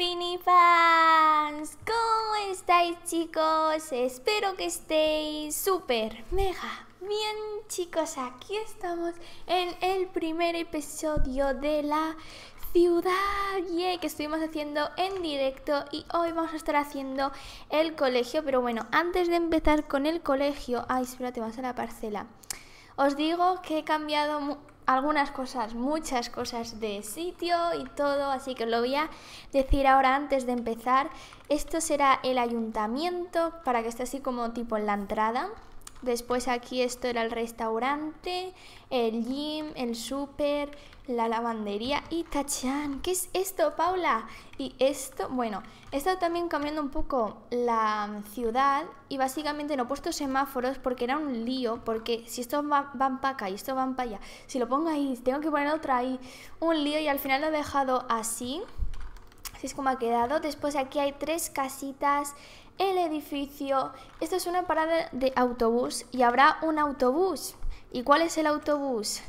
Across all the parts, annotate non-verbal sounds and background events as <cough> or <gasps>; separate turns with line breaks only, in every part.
Pini fans, ¿cómo estáis chicos? Espero que estéis súper, mega, bien chicos. Aquí estamos en el primer episodio de la ciudad y que estuvimos haciendo en directo y hoy vamos a estar haciendo el colegio. Pero bueno, antes de empezar con el colegio, ay, espérate, vas a la parcela. Os digo que he cambiado algunas cosas, muchas cosas de sitio y todo, así que lo voy a decir ahora antes de empezar. Esto será el ayuntamiento para que esté así como tipo en la entrada. Después aquí esto era el restaurante, el gym, el súper, la lavandería y tachan. ¿Qué es esto, Paula? Y esto, bueno, he estado también cambiando un poco la ciudad y básicamente no he puesto semáforos porque era un lío, porque si esto va, para acá y esto va para allá, si lo pongo ahí, tengo que poner otra ahí, un lío y al final lo he dejado así. Así es como ha quedado. Después aquí hay tres casitas el edificio. esto es una parada de autobús y habrá un autobús. ¿Y cuál es el autobús?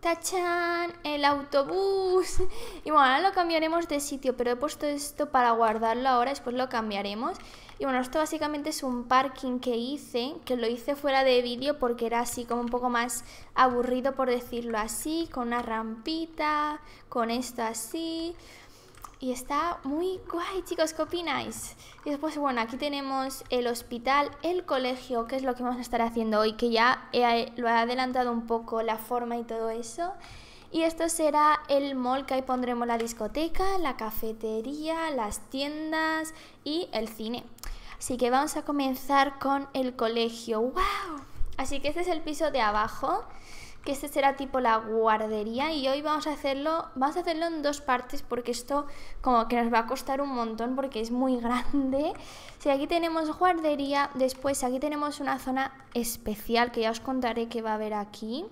tachan El autobús. Y bueno, ahora lo cambiaremos de sitio, pero he puesto esto para guardarlo ahora, después lo cambiaremos. Y bueno, esto básicamente es un parking que hice, que lo hice fuera de vídeo porque era así como un poco más aburrido por decirlo así, con una rampita, con esto así y está muy guay, chicos, ¿qué opináis? Y después, bueno, aquí tenemos el hospital, el colegio, que es lo que vamos a estar haciendo hoy, que ya lo he adelantado un poco la forma y todo eso. Y esto será el mall que ahí pondremos la discoteca, la cafetería, las tiendas y el cine. Así que vamos a comenzar con el colegio. ¡Wow! Así que este es el piso de abajo que este será tipo la guardería y hoy vamos a hacerlo, vamos a hacerlo en dos partes porque esto como que nos va a costar un montón porque es muy grande. Si aquí tenemos guardería, después aquí tenemos una zona especial que ya os contaré que va a haber aquí.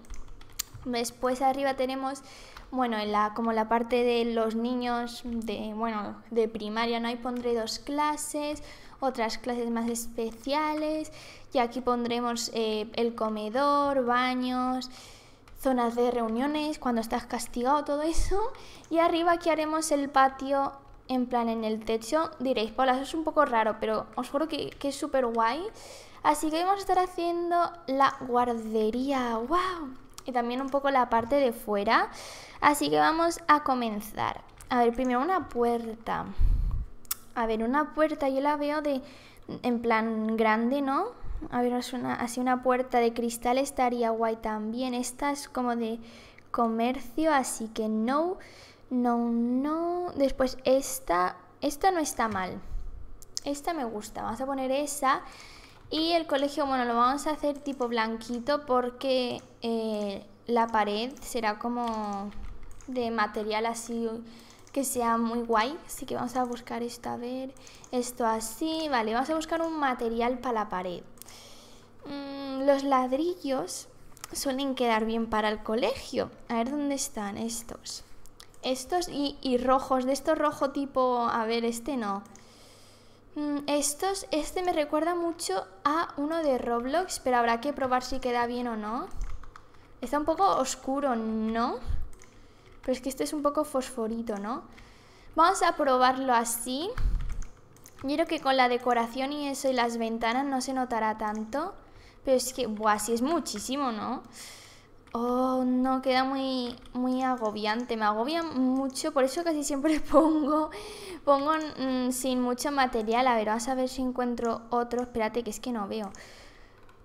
Después arriba tenemos bueno, la, como la parte de los niños de, bueno, de primaria, ¿no? Ahí pondré dos clases, otras clases más especiales, y aquí pondremos eh, el comedor, baños, zonas de reuniones, cuando estás castigado, todo eso. Y arriba aquí haremos el patio en plan en el techo. Diréis, Paula, eso es un poco raro, pero os juro que, es súper guay. Así que vamos a estar haciendo la guardería, wow. Y también un poco la parte de fuera. Así que vamos a comenzar. A ver, primero una puerta. A ver, una puerta yo la veo de en plan grande, ¿no? A ver, una, así una puerta de cristal estaría guay también. Esta es como de comercio, así que no, no, no. Después esta, esta no está mal. Esta me gusta, vamos a poner esa. Y el colegio, bueno, lo vamos a hacer tipo blanquito porque eh, la pared será como de material así que sea muy guay. Así que vamos a buscar esto, a ver, esto así. Vale, vamos a buscar un material para la pared. Mm, los ladrillos suelen quedar bien para el colegio. A ver dónde están estos. Estos y, rojos, de estos rojo tipo... A ver, este no. Mm, estos, este me recuerda mucho a uno de Roblox, pero habrá que probar si queda bien o no. Está un poco oscuro, ¿no? Pero es que este es un poco fosforito, ¿no? Vamos a probarlo así. Yo creo que con la decoración y eso y las ventanas no se notará tanto. Pero es que, buah, si es muchísimo, ¿no? Oh, no, queda muy, muy agobiante. Me agobia mucho, por eso casi siempre <laughs> pongo, pongo mm, sin mucho material. A ver, vamos a ver si encuentro otro. Espérate, que es que no veo.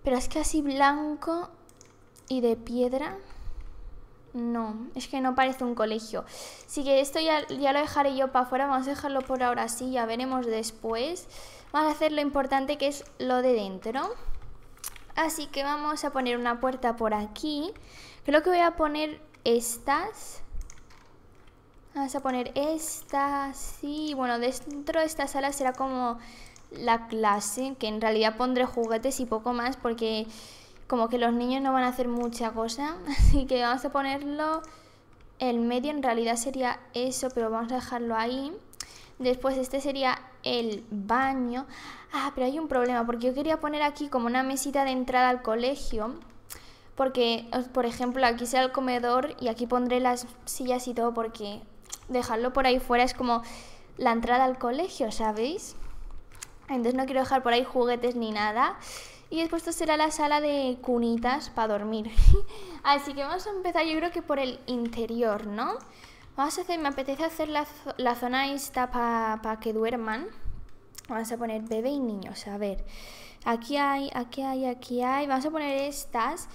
Pero es que así blanco y de piedra. No, es que no parece un colegio. Así que esto ya, ya lo dejaré yo para afuera. Vamos a dejarlo por ahora así, ya veremos después. Vamos a hacer lo importante que es lo de dentro. Así que vamos a poner una puerta por aquí. Creo que voy a poner estas. Vamos a poner estas sí. Bueno, dentro de esta sala será como la clase, que en realidad pondré juguetes y poco más porque como que los niños no van a hacer mucha cosa. <laughs> Así que vamos a ponerlo... El medio en realidad sería eso, pero vamos a dejarlo ahí. Después este sería el baño. Ah, pero hay un problema, porque yo quería poner aquí como una mesita de entrada al colegio, porque, por ejemplo, aquí será el comedor y aquí pondré las sillas y todo, porque dejarlo por ahí fuera es como la entrada al colegio, ¿sabéis? Entonces no quiero dejar por ahí juguetes ni nada. Y después esto será la sala de cunitas para dormir. <laughs> Así que vamos a empezar yo creo que por el interior, ¿no? Vamos a hacer, me apetece hacer la, zona esta para que duerman. Vamos a poner bebé y niños. A ver. Aquí hay, aquí hay, aquí hay. Vamos a poner estas.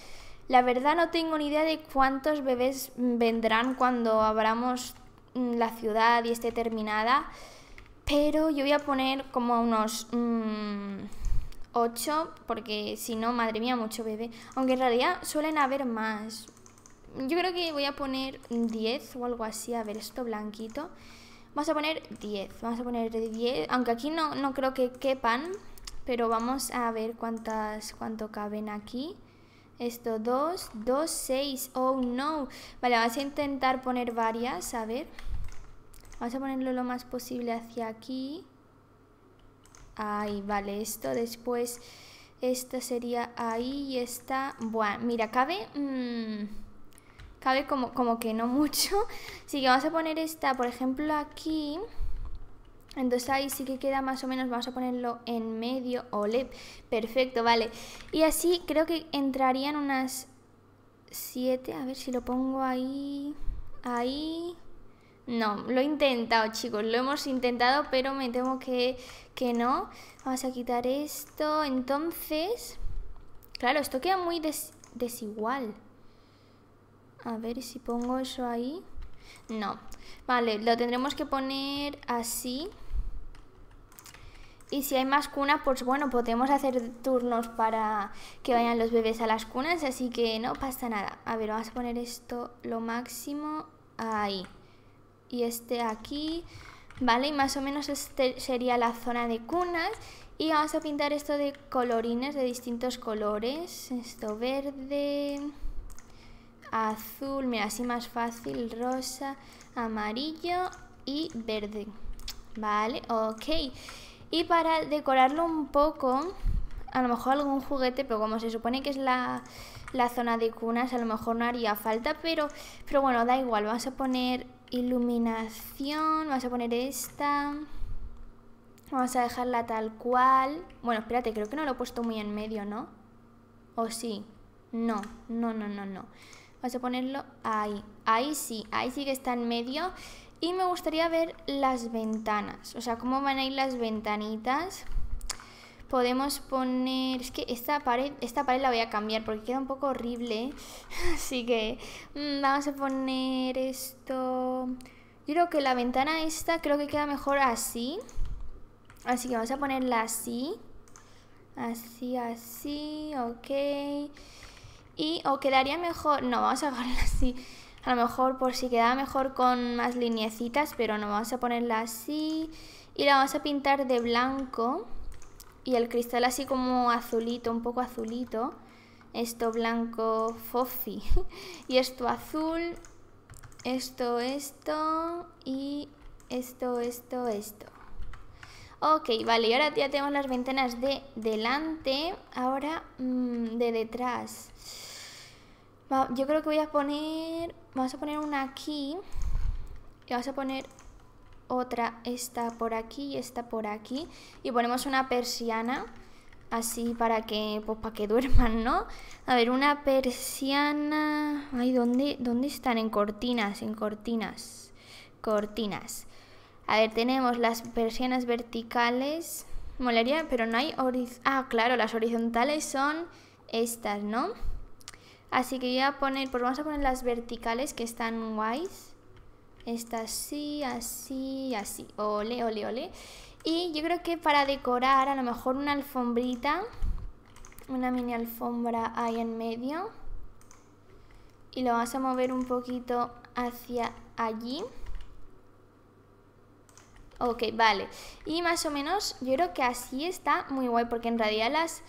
La verdad no tengo ni idea de cuántos bebés vendrán cuando abramos mm, la ciudad y esté terminada. Pero yo voy a poner como unos mmm, 8, porque si no, madre mía, mucho bebé. Aunque en realidad suelen haber más. Yo creo que voy a poner 10 o algo así. A ver, esto blanquito. Vamos a poner 10, vamos a poner 10, aunque aquí no, no creo que quepan, pero vamos a ver cuántas, cuánto caben aquí. Esto, 2, 2, 6, oh no. Vale, vamos a intentar poner varias, a ver. Vamos a ponerlo lo más posible hacia aquí. Ahí, vale, esto después, esta sería ahí y esta... Bueno, mira, cabe... Mmm, cabe como, como que no mucho. Así <laughs> que vamos a poner esta, por ejemplo, aquí. Entonces ahí sí que queda más o menos, vamos a ponerlo en medio, le perfecto, vale. Y así creo que entrarían unas siete a ver si lo pongo ahí, ahí... No, lo he intentado chicos, lo hemos intentado, pero me temo que, que no. Vamos a quitar esto, entonces... Claro, esto queda muy desigual. A ver si pongo eso ahí. No. Vale, lo tendremos que poner así. Y si hay más cunas, pues bueno, podemos hacer turnos para que vayan los bebés a las cunas, así que no pasa nada. A ver, vamos a poner esto lo máximo ahí. Y este aquí, ¿vale? Y más o menos este sería la zona de cunas. Y vamos a pintar esto de colorines de distintos colores. Esto verde azul, mira, así más fácil, rosa, amarillo y verde. Vale, ok. Y para decorarlo un poco, a lo mejor algún juguete, pero como se supone que es la, zona de cunas, a lo mejor no haría falta, pero, pero bueno, da igual. Vamos a poner iluminación, vamos a poner esta... Vamos a dejarla tal cual. Bueno, espérate, creo que no lo he puesto muy en medio, ¿no? ¿O sí? No, no, no, no, no. Vamos a ponerlo ahí. Ahí sí, ahí sí que está en medio. Y me gustaría ver las ventanas. O sea, cómo van a ir las ventanitas. Podemos poner... Es que esta pared, esta pared la voy a cambiar porque queda un poco horrible. <laughs> Así que mm, vamos a poner esto... Yo creo que la ventana esta creo que queda mejor así. Así que vamos a ponerla así. Así, así, ok. Y o quedaría mejor, no, vamos a ponerla <laughs> así. A lo mejor por si queda mejor con más lineecitas, pero no, vamos a ponerla así. Y la vamos a pintar de blanco. Y el cristal así como azulito, un poco azulito. Esto blanco fofi. <laughs> y esto azul. Esto, esto. Y esto, esto, esto. Ok, vale, y ahora ya tenemos las ventanas de delante, ahora mm, de detrás. Yo creo que voy a poner... Vamos a poner una aquí. Y vamos a poner otra, esta por aquí y esta por aquí. Y ponemos una persiana. Así para que, pues para que <laughs> duerman, ¿no? A ver, una persiana... Ay, ¿dónde, ¿dónde están? En cortinas, en cortinas. Cortinas. A ver, tenemos las persianas verticales. Molaría, pero no hay... Ah, claro, las horizontales son estas, ¿no? Así que voy a poner, pues vamos a poner las verticales que están guays. Esta así, así, así. Ole, ole, ole. Y yo creo que para decorar a lo mejor una alfombrita. Una mini alfombra ahí en medio. Y lo vas a mover un poquito hacia allí. Ok, vale. Y más o menos yo creo que así está muy guay porque en realidad las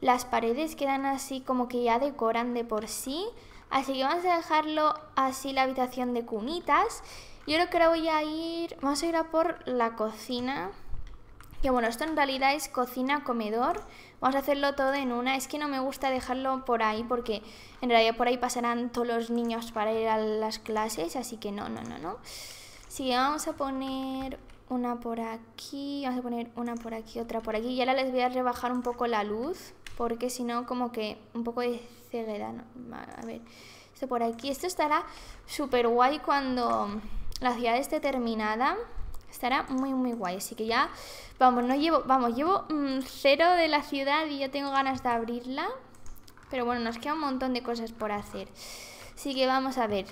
las paredes quedan así como que ya decoran de por sí. Así que vamos a dejarlo así la habitación de cunitas. Yo creo que ahora voy a ir, vamos a ir a por la cocina. Que bueno, esto en realidad es cocina, comedor. Vamos a hacerlo todo en una. Es que no me gusta dejarlo por ahí porque en realidad por ahí pasarán todos los niños para ir a las clases. Así que no, no, no, no. Sí, vamos a poner una por aquí, vamos a poner una por aquí, otra por aquí. Y ahora les voy a rebajar un poco la luz porque si no, como que un poco de ceguera. A ver, esto por aquí. Esto estará súper guay cuando la ciudad esté terminada. Estará muy, muy guay. Así que ya, vamos, no llevo, vamos, llevo mm, cero de la ciudad y ya tengo ganas de abrirla. Pero bueno, nos queda un montón de cosas por hacer. Así que vamos a ver.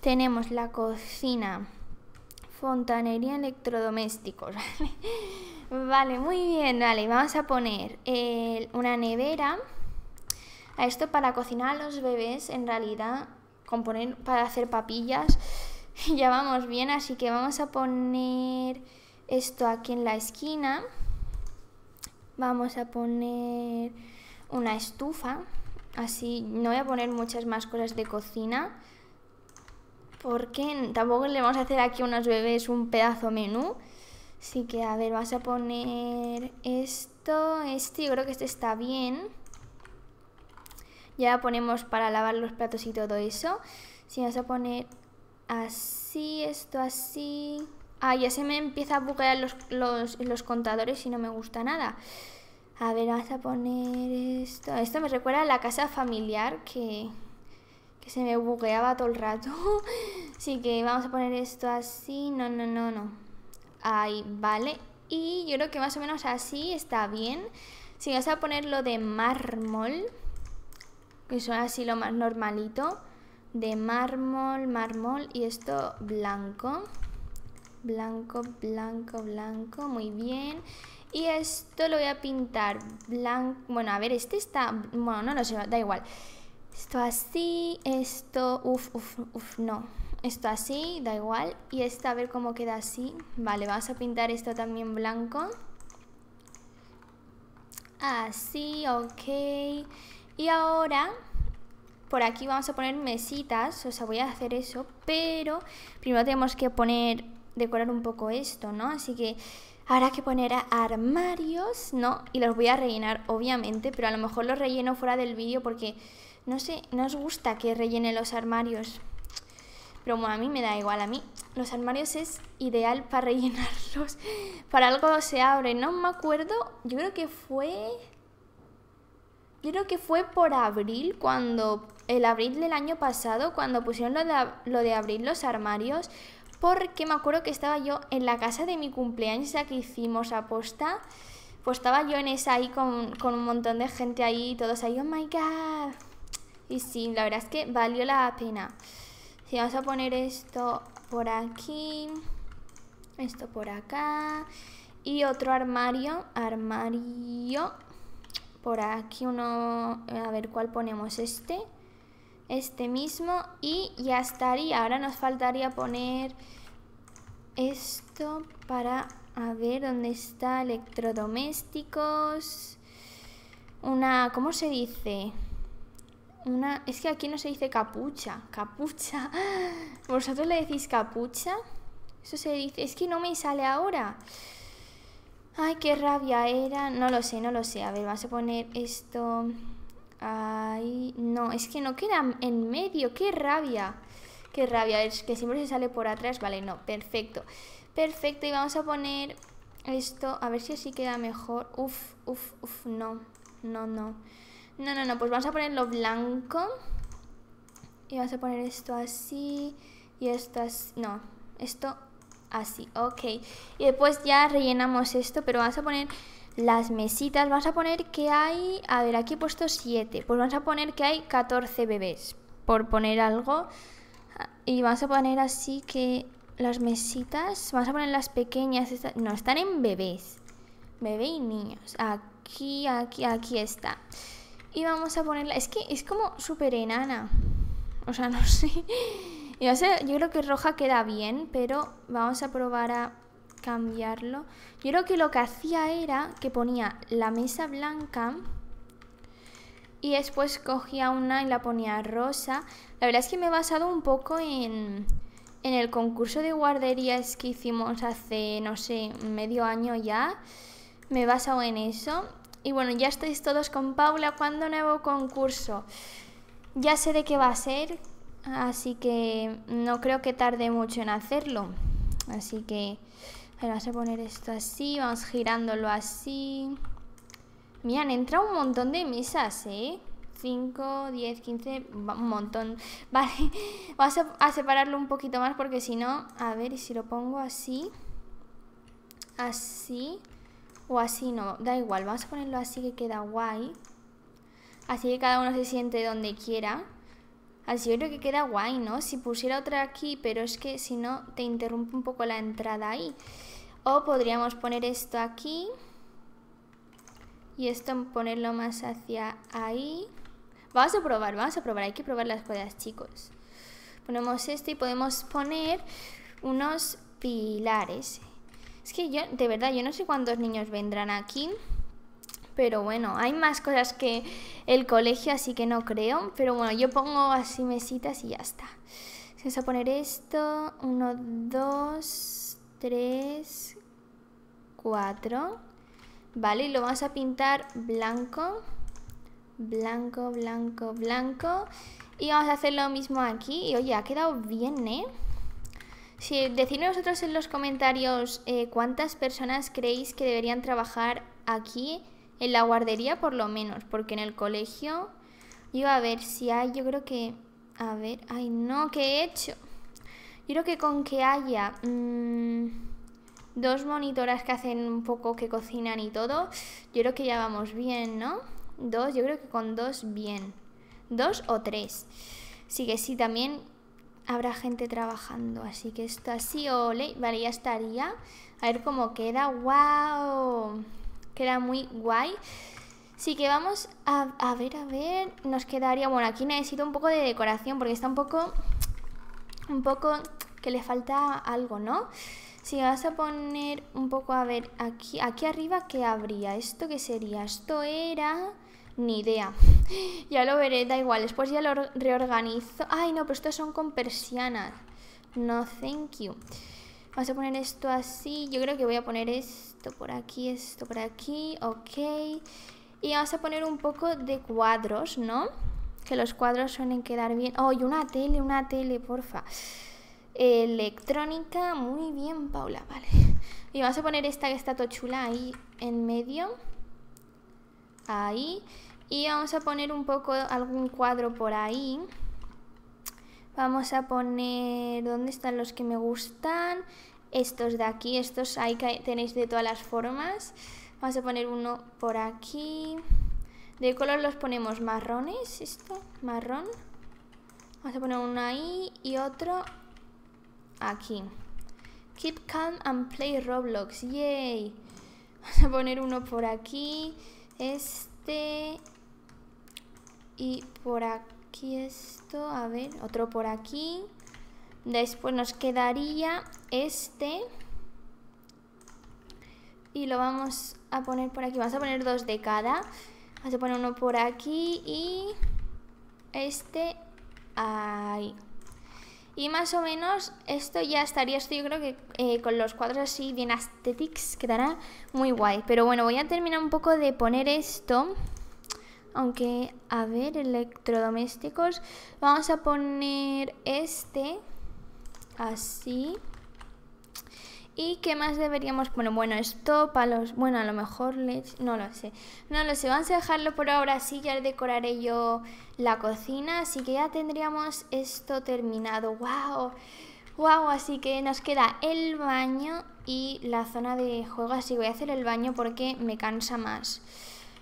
Tenemos la cocina, fontanería, electrodomésticos, <laughs> ¿vale? Vale, muy bien, vale, vamos a poner eh, una nevera. A esto para cocinar a los bebés, en realidad, para hacer papillas. <laughs> ya vamos bien, así que vamos a poner esto aquí en la esquina. Vamos a poner una estufa. Así, no voy a poner muchas más cosas de cocina. Porque tampoco le vamos a hacer aquí a unos bebés un pedazo menú. Así que, a ver, vas a poner esto, este, yo creo que este está bien. Ya ponemos para lavar los platos y todo eso. Si vas a poner así, esto así... Ah, ya se me empieza a buguear los, contadores y no me gusta nada. A ver, vas a poner esto. Esto me recuerda a la casa familiar que, que se me bugueaba todo el rato. Así <laughs> que vamos a poner esto así. No, no, no, no ahí, ¿vale? Y yo creo que más o menos así está bien. Si vas a ponerlo de mármol, que son así lo más normalito, de mármol, mármol y esto blanco. Blanco, blanco, blanco, muy bien. Y esto lo voy a pintar blanco. Bueno, a ver, este está... Bueno, no lo sé, da igual. Esto así, esto... Uf, uf, uf, no esto así, da igual. Y esta a ver cómo queda así. Vale, vamos a pintar esto también blanco. Así, ok. Y ahora, por aquí vamos a poner mesitas. O sea, voy a hacer eso. Pero primero tenemos que poner, decorar un poco esto, ¿no? Así que ahora que poner armarios, ¿no? Y los voy a rellenar, obviamente. Pero a lo mejor los relleno fuera del vídeo porque, no sé, no os gusta que rellene los armarios pero bueno, a mí me da igual, a mí los armarios es ideal para <laughs> rellenarlos, para algo se abre, no me acuerdo, yo creo que fue, yo creo que fue por abril, cuando, el abril del año pasado, cuando pusieron lo de, abrir los armarios, porque me acuerdo que estaba yo en la casa de mi cumpleaños, ya que hicimos aposta, pues estaba yo en esa ahí con, con un montón de gente ahí, todos ahí, oh my god. Y sí, la verdad es que valió la pena vamos a poner esto por aquí, esto por acá y otro armario, armario, por aquí uno, a ver cuál ponemos este, este mismo y ya estaría. Ahora nos faltaría poner esto para, a ver, dónde está electrodomésticos, una, ¿cómo se dice? una... Es que aquí no se dice capucha, capucha. <gasps> ¿Vosotros le decís capucha? Eso se dice... Es que no me sale ahora. Ay, qué rabia era. No lo sé, no lo sé. A ver, vamos a poner esto... Ay, no, es que no queda en medio. Qué rabia. Qué rabia. Es que siempre se sale por atrás. Vale, no, perfecto. Perfecto, y vamos a poner esto. A ver si así queda mejor. Uf, uf, uf, no. No, no. No, no, no, pues vamos a ponerlo blanco. Y vamos a poner esto así y esto así. No, esto así, ok. Y después ya rellenamos esto, pero vamos a poner las mesitas. Vamos a poner que hay, a ver, aquí he puesto siete Pues vamos a poner que hay 14 bebés, por poner algo. Y vamos a poner así que las mesitas, vamos a poner las pequeñas. no, están en bebés. Bebé y niños. Aquí, aquí, aquí está. Y vamos a ponerla. Es que es como súper enana. O sea, <laughs> no sé. Yo, sé. yo creo que roja queda bien, pero vamos a probar a cambiarlo. Yo creo que lo que hacía era que ponía la mesa blanca y después cogía una y la ponía rosa. La verdad es que me he basado un poco en, en el concurso de guarderías que hicimos hace, no sé, medio año ya. Me he basado en eso y bueno, ya estáis todos con Paula. ¿Cuándo nuevo concurso? Ya sé de qué va a ser, así que no creo que tarde mucho en hacerlo. Así que vamos a poner esto así, vamos girándolo así. Mira, han entrado un montón de misas, ¿eh? 5, 10, 15, un montón. <laughs> Vale, vamos a, a separarlo un poquito más porque si no, a ver, si lo pongo así, así, o así no, da igual, vamos a ponerlo así que queda guay. Así que cada uno se siente donde quiera. Así yo creo que queda guay, ¿no? Si pusiera otra aquí, pero es que si no te interrumpe un poco la entrada ahí. O podríamos poner esto aquí. Y esto ponerlo más hacia ahí. Vamos a probar, vamos a probar. Hay que probar las cosas, chicos. Ponemos esto y podemos poner unos pilares. Es que yo, de verdad, yo no sé cuántos niños vendrán aquí. Pero bueno, hay más cosas que el colegio, así que no creo. Pero bueno, yo pongo así mesitas y ya está. Vamos a poner esto. Uno, dos, tres, cuatro. Vale, y lo vamos a pintar blanco. Blanco, blanco, blanco. Y vamos a hacer lo mismo aquí. Y oye, ha quedado bien, ¿eh? Sí, decidme vosotros en los comentarios eh, cuántas personas creéis que deberían trabajar aquí, en la guardería por lo menos, porque en el colegio... Yo a ver si hay, yo creo que... A ver, ay no, ¿qué he hecho? Yo creo que con que haya mm, dos monitoras que hacen un poco, que cocinan y todo, yo creo que ya vamos bien, ¿no? Dos, yo creo que con dos bien. Dos o tres. Sí que sí, también habrá gente trabajando. Así que esto así, ole. Vale, ya estaría. A ver cómo queda. ¡Wow! Queda muy guay. Sí que vamos a, a ver, a ver. Nos quedaría... Bueno, aquí necesito un poco de decoración porque está un poco... Un poco que le falta algo, ¿no? Si vas a poner un poco, a ver, aquí, aquí arriba, ¿qué habría? ¿Esto qué sería? Esto era... Ni idea. ya lo veré, da igual. Después ya lo reorganizo. Ay, no, pero estos son con persianas. No, thank you. Vamos a poner esto así. Yo creo que voy a poner esto por aquí, esto por aquí. Ok. Y vamos a poner un poco de cuadros, ¿no? Que los cuadros suelen quedar bien. Oh, y una tele, una tele, porfa. Electrónica. Muy bien, Paula, vale. Y vamos a poner esta que está chula ahí en medio ahí. Y vamos a poner un poco, algún cuadro por ahí. Vamos a poner, ¿dónde están los que me gustan? Estos de aquí, estos ahí que tenéis de todas las formas. Vamos a poner uno por aquí. De color los ponemos marrones, esto, marrón. Vamos a poner uno ahí y otro aquí. Keep calm and play Roblox, yay. Vamos a poner uno por aquí este y por aquí esto, a ver, otro por aquí. Después nos quedaría este y lo vamos a poner por aquí. Vamos a poner dos de cada. Vamos a poner uno por aquí y este ahí. Y más o menos esto ya estaría, yo creo que eh, con los cuadros así bien aesthetics quedará muy guay. Pero bueno, voy a terminar un poco de poner esto. Aunque, a ver, electrodomésticos. Vamos a poner este así. ¿Y qué más deberíamos bueno Bueno, esto para los... Bueno, a lo mejor les No lo sé. No lo sé. Vamos a dejarlo por ahora así. Ya decoraré yo la cocina. Así que ya tendríamos esto terminado. ¡Wow! ¡Wow! Así que nos queda el baño y la zona de juegos Así voy a hacer el baño porque me cansa más.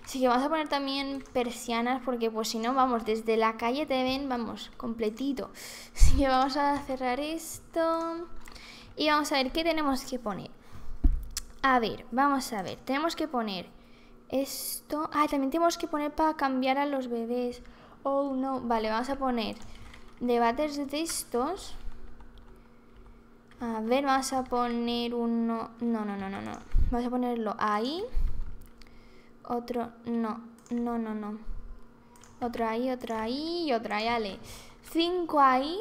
Así que vamos a poner también persianas porque pues si no, vamos, desde la calle te ven, vamos, completito. Así que vamos a cerrar esto. Y vamos a ver qué tenemos que poner. A ver, vamos a ver. Tenemos que poner esto. Ah, también tenemos que poner para cambiar a los bebés. Oh, no. Vale, vamos a poner debates de estos. A ver, vamos a poner uno... No, no, no, no, no. Vamos a ponerlo ahí. Otro... No, no, no, no. Otro ahí, otro ahí y otro ahí. Vale. Cinco ahí.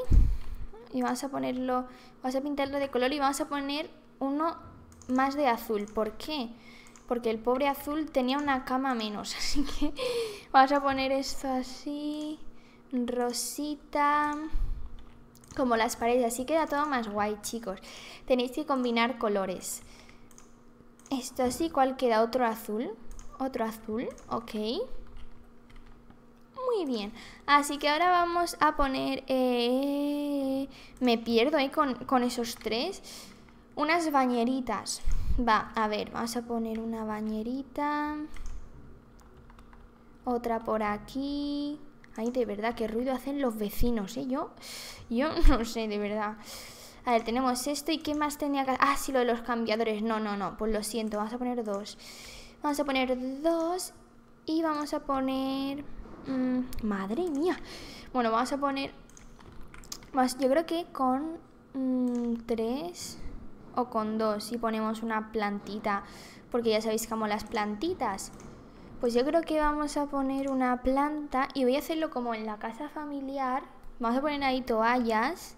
Y vamos a ponerlo Vamos a pintarlo de color y vamos a poner uno más de azul. ¿Por qué? Porque el pobre azul tenía una cama menos. <laughs> Así que vamos a poner esto así. Rosita. Como las paredes. Así queda todo más guay, chicos. Tenéis que combinar colores. Esto así, ¿cuál queda? Otro azul. Otro azul. Ok. Muy bien, así que ahora vamos a poner... Eh, me pierdo eh, con, esos tres. Unas bañeritas. Va, a ver, vamos a poner una bañerita. Otra por aquí. Ay, de verdad, qué ruido hacen los vecinos, ¿eh? Yo, yo <laughs> no sé, de verdad. A ver, tenemos esto y qué más tenía que... Ah, sí, lo de los cambiadores. No, no, no, pues lo siento, vamos a poner dos. Vamos a poner dos y vamos a poner... Mm, madre mía. Bueno, vamos a poner más, yo creo que con mm, tres o con dos y ponemos una plantita, porque ya sabéis cómo las plantitas. Pues yo creo que vamos a poner una planta y voy a hacerlo como en la casa familiar. Vamos a poner ahí toallas.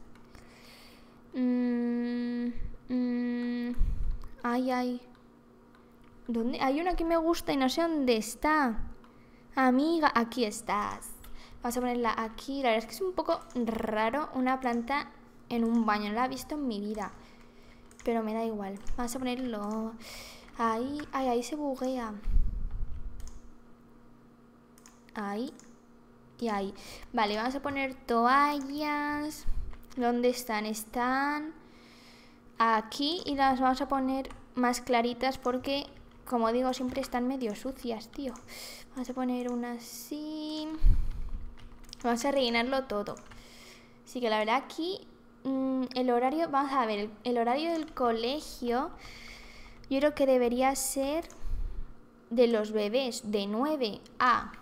Mm, ay, ay. Hay una que me gusta y no sé dónde está. Amiga, aquí estás. Vamos a ponerla aquí. La verdad es que es un poco raro una planta en un baño. No la he visto en mi vida. Pero me da igual. Vamos a ponerlo... Ahí, ahí, ahí se buguea. Ahí y ahí. Vale, vamos a poner toallas. ¿Dónde están? Están aquí y las vamos a poner más claritas porque como digo, siempre están medio sucias, tío. Vamos a poner una así. Vamos a rellenarlo todo. Así que la verdad aquí mm, el horario, vamos a ver, el, horario del colegio yo creo que debería ser de los bebés, de 9 a...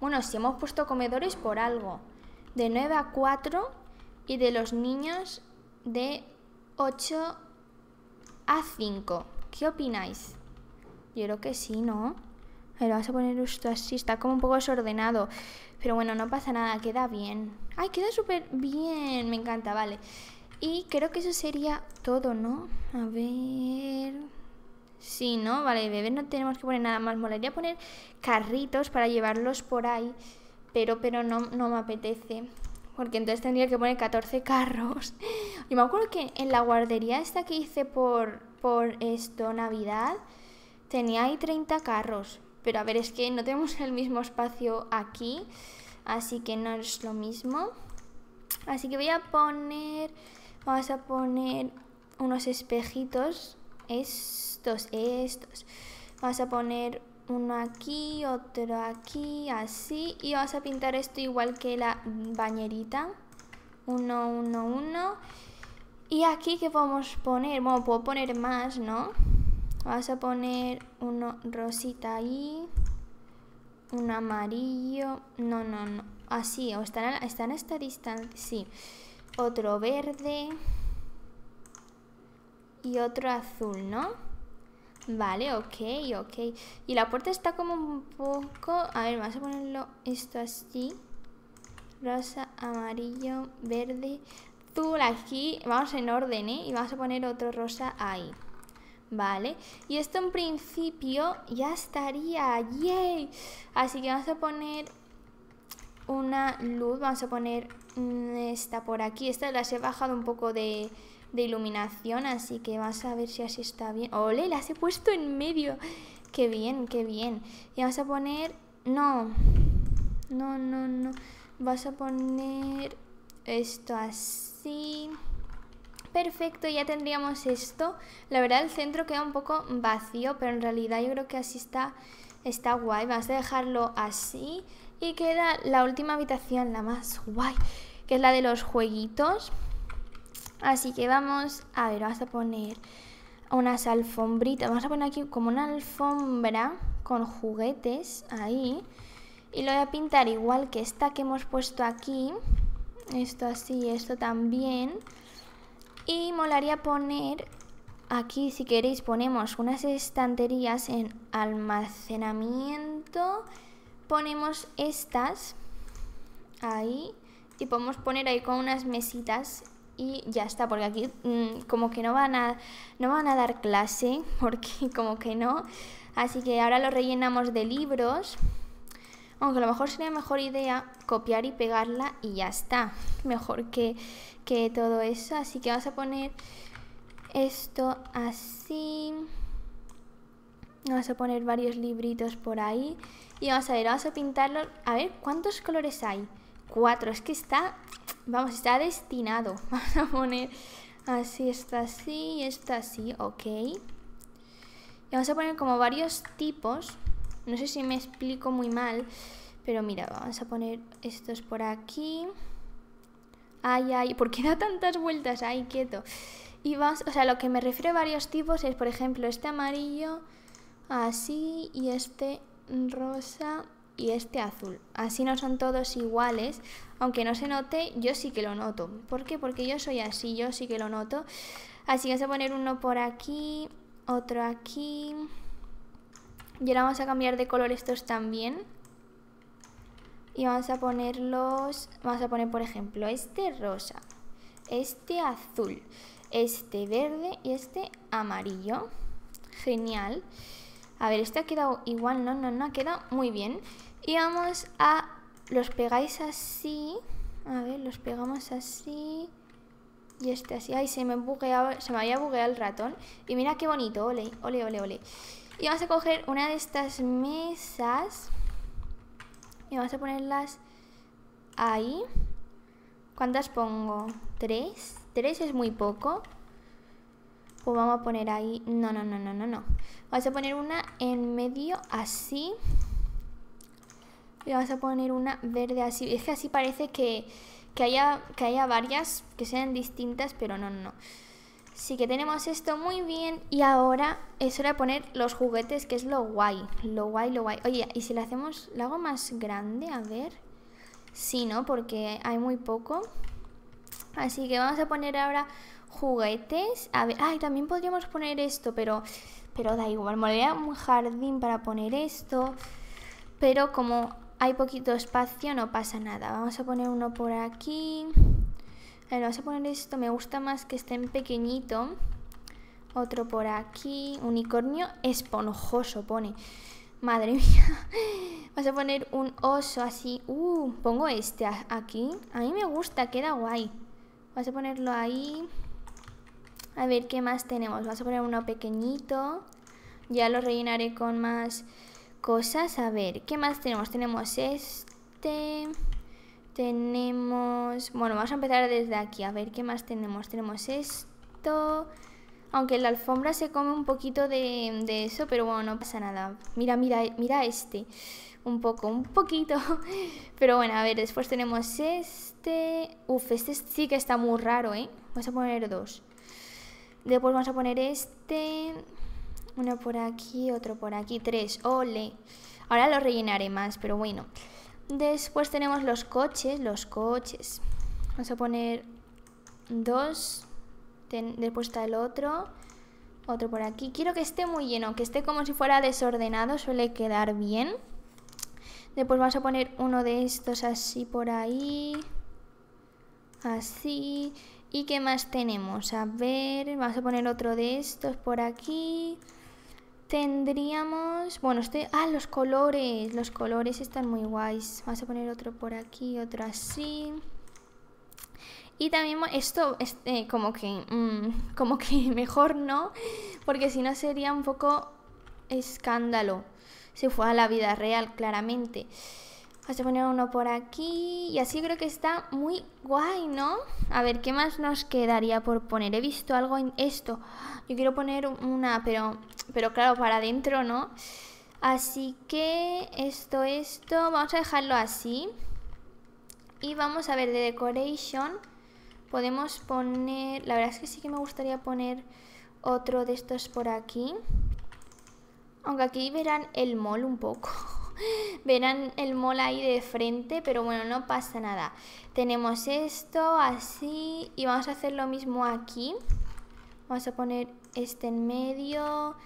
Bueno, si hemos puesto comedores por algo, de 9 a 4 y de los niños de 8 a 5. ¿Qué opináis? Yo creo que sí, ¿no? Pero vas a poner esto así, está como un poco desordenado. Pero bueno, no pasa nada, queda bien. ¡Ay, queda súper bien! Me encanta, vale. Y creo que eso sería todo, ¿no? A ver... Sí, ¿no? Vale, bebé no tenemos que poner nada más. Molaría poner carritos para llevarlos por ahí. Pero, pero no, no me apetece. Porque entonces tendría que poner 14 carros. <laughs> Yo me acuerdo que en la guardería esta que hice por, por esto, Navidad tenía ahí 30 carros, pero a ver, es que no tenemos el mismo espacio aquí, así que no es lo mismo. Así que voy a poner, vamos a poner unos espejitos, estos, estos. Vamos a poner uno aquí, otro aquí, así. Y vamos a pintar esto igual que la bañerita. Uno, uno, uno. Y aquí, ¿qué podemos poner? Bueno, puedo poner más, ¿no? vas a poner uno rosita ahí. Un amarillo. No, no, no. Así, o están a, esta distancia. Sí. Otro verde. Y otro azul, ¿no? Vale, ok, ok. Y la puerta está como un poco... A ver, vamos a ponerlo esto así. Rosa, amarillo, verde, azul aquí. Vamos en orden, ¿eh? Y vamos a poner otro rosa ahí. ¿vale? Y esto en principio ya estaría, ¡yay! Así que vamos a poner una luz, vamos a poner mm, esta por aquí, esta las he bajado un poco de, de iluminación, así que vamos a ver si así está bien. ¡Ole! Las he puesto en medio. ¡Qué bien, qué bien! Y vamos a poner... No, no, no, no. Vamos a poner esto así perfecto, ya tendríamos esto. La verdad el centro queda un poco vacío, pero en realidad yo creo que así está, está guay. Vamos a dejarlo así y queda la última habitación, la más guay, que es la de los jueguitos. Así que vamos, a ver, vamos a poner unas alfombritas. Vamos a poner aquí como una alfombra con juguetes ahí. Y lo voy a pintar igual que esta que hemos puesto aquí. Esto así, esto también. Y molaría poner, aquí si queréis ponemos unas estanterías en almacenamiento, ponemos estas ahí y podemos poner ahí con unas mesitas y ya está, porque aquí mm, como que no van, a, no van a dar clase, <laughs> porque como que no. Así que ahora lo rellenamos de libros aunque a lo mejor sería mejor idea copiar y pegarla y ya está. Mejor que, todo eso. Así que vamos a poner esto así. Vamos a poner varios libritos por ahí. Y vamos a ver, vamos a pintarlo. A ver, ¿cuántos colores hay? Cuatro. Es que está, vamos, está destinado. <laughs> Vamos a poner así, está así y está así. Ok. Y vamos a poner como varios tipos. No sé si me explico muy mal, pero mira, vamos a poner estos por aquí. Ay, ay, ¿por qué da tantas vueltas? Ay, quieto. Y vamos, o sea, lo que me refiero a varios tipos es, por ejemplo, este amarillo, así, y este rosa y este azul. Así no son todos iguales, aunque no se note, yo sí que lo noto. ¿Por qué? Porque yo soy así, yo sí que lo noto. Así que vamos a poner uno por aquí, otro aquí, y ahora vamos a cambiar de color estos también. Y vamos a ponerlos, vamos a poner por ejemplo este rosa, este azul, este verde y este amarillo. Genial. A ver, este ha quedado igual, no, no, no, ha quedado muy bien. Y vamos a, los pegáis así, a ver, los pegamos así y este así. Ay, se me, bugueaba, se me había bugueado el ratón. Y mira qué bonito, ole, ole, ole, ole. Y vamos a coger una de estas mesas. Y vamos a ponerlas ahí. ¿Cuántas pongo? ¿Tres? ¿Tres es muy poco? ¿O pues vamos a poner ahí... No, no, no, no, no, no. Vamos a poner una en medio así. Y vamos a poner una verde así. Es que así parece que, que haya, que haya varias que sean distintas, pero no, no, no. Así que tenemos esto muy bien y ahora es hora de poner los juguetes, que es lo guay, lo guay, lo guay. Oye, ¿y si lo hacemos, lo hago más grande? A ver. Sí, ¿no? Porque hay muy poco. Así que vamos a poner ahora juguetes. A ver, ay, también podríamos poner esto, pero, pero da igual. Me un jardín para poner esto, pero como hay poquito espacio no pasa nada. Vamos a poner uno por aquí ver, vamos a poner esto, me gusta más que esté en pequeñito. Otro por aquí, unicornio esponjoso pone. Madre <laughs> mía. Vamos a poner un oso así. Uh, pongo este aquí. A mí me gusta, queda guay. Vamos a ponerlo ahí. A ver qué más tenemos. Vamos a poner uno pequeñito. Ya lo rellenaré con más cosas. A ver, ¿qué más tenemos? Tenemos este. Tenemos... Bueno, vamos a empezar desde aquí. A ver qué más tenemos. Tenemos esto... Aunque la alfombra se come un poquito de, de, eso, pero bueno, no pasa nada. Mira, mira, mira este. Un poco, un poquito. <laughs> Pero bueno, a ver, después tenemos este. Uf, este sí que está muy raro, ¿eh? Vamos a poner dos. Después vamos a poner este. Uno por aquí, otro por aquí. Tres, ole. Ahora lo rellenaré más, pero bueno. Después tenemos los coches, los coches. Vamos a poner dos. después está el otro. Otro por aquí. Quiero que esté muy lleno, que esté como si fuera desordenado. Suele quedar bien. Después vamos a poner uno de estos así por ahí. Así. ¿Y qué más tenemos? A ver, vamos a poner otro de estos por aquí. Tendríamos, bueno, este ah, los colores, los colores están muy guays. Vamos a poner otro por aquí, otro así. Y también esto, este, como que, mm, como que <laughs> mejor no, porque si no sería un poco escándalo. Se fue a la vida real, claramente. Vamos pues a poner uno por aquí. Y así creo que está muy guay, ¿no? A ver, ¿qué más nos quedaría por poner? He visto algo en esto. Yo quiero poner una, pero, pero claro, para adentro, ¿no? Así que esto, esto, vamos a dejarlo así. Y vamos a ver de decoration. Podemos poner, la verdad es que sí que me gustaría poner otro de estos por aquí. Aunque aquí verán el mol un poco. <laughs> Verán el mol ahí de frente, pero bueno, no pasa nada. Tenemos esto así y vamos a hacer lo mismo aquí. Vamos a poner este en medio.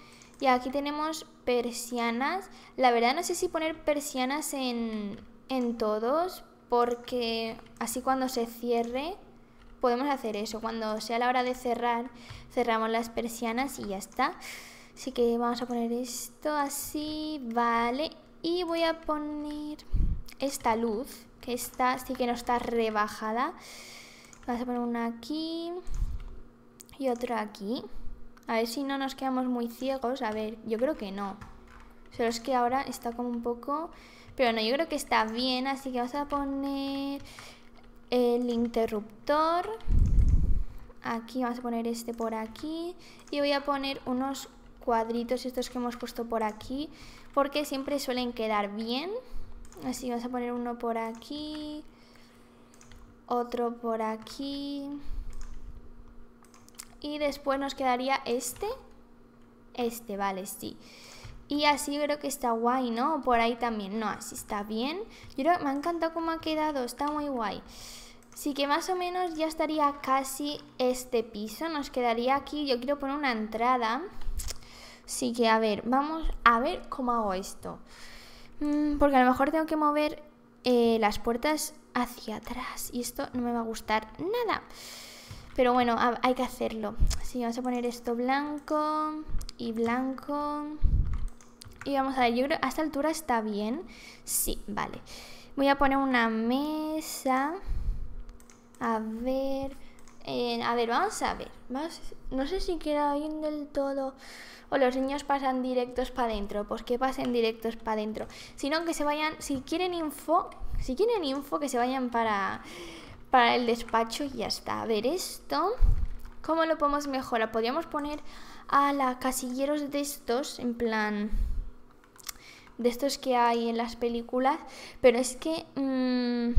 Y aquí tenemos persianas. La verdad no sé si poner persianas en, en todos, porque así cuando se cierre podemos hacer eso. Cuando sea la hora de cerrar, cerramos las persianas y ya está. Así que vamos a poner esto así, vale. Y voy a poner esta luz, que está sí que no está rebajada. Vamos a poner una aquí y otra aquí. A ver si no nos quedamos muy ciegos. A ver, yo creo que no. Solo es que ahora está como un poco... Pero no, yo creo que está bien, así que vamos a poner el interruptor. Aquí vamos a poner este por aquí. Y voy a poner unos cuadritos estos que hemos puesto por aquí porque siempre suelen quedar bien. Así vamos a poner uno por aquí, otro por aquí. Y después nos quedaría este. Este, vale, sí. Y así creo que está guay, ¿no? Por ahí también, no, así está bien. Yo creo que me ha encantado cómo ha quedado, está muy guay. Así que más o menos ya estaría casi este piso, nos quedaría aquí, yo quiero poner una entrada. Así que a ver, vamos a ver cómo hago esto. Mm, porque a lo mejor tengo que mover eh, las puertas hacia atrás y esto no me va a gustar nada. Pero bueno, hay que hacerlo. Así, vamos a poner esto blanco y blanco. Y vamos a ver, yo creo que a esta altura está bien. Sí, vale. Voy a poner una mesa. A ver eh, a ver, vamos a ver. no sé si queda bien del todo o los niños pasan directos para adentro. Pues que pasen directos para adentro. Sino que se vayan, si quieren info, si quieren info, que se vayan para, para el despacho y ya está. A ver, esto, ¿cómo lo podemos mejorar? Podríamos poner a la casilleros de estos, en plan de estos que hay en las películas, pero es que mm,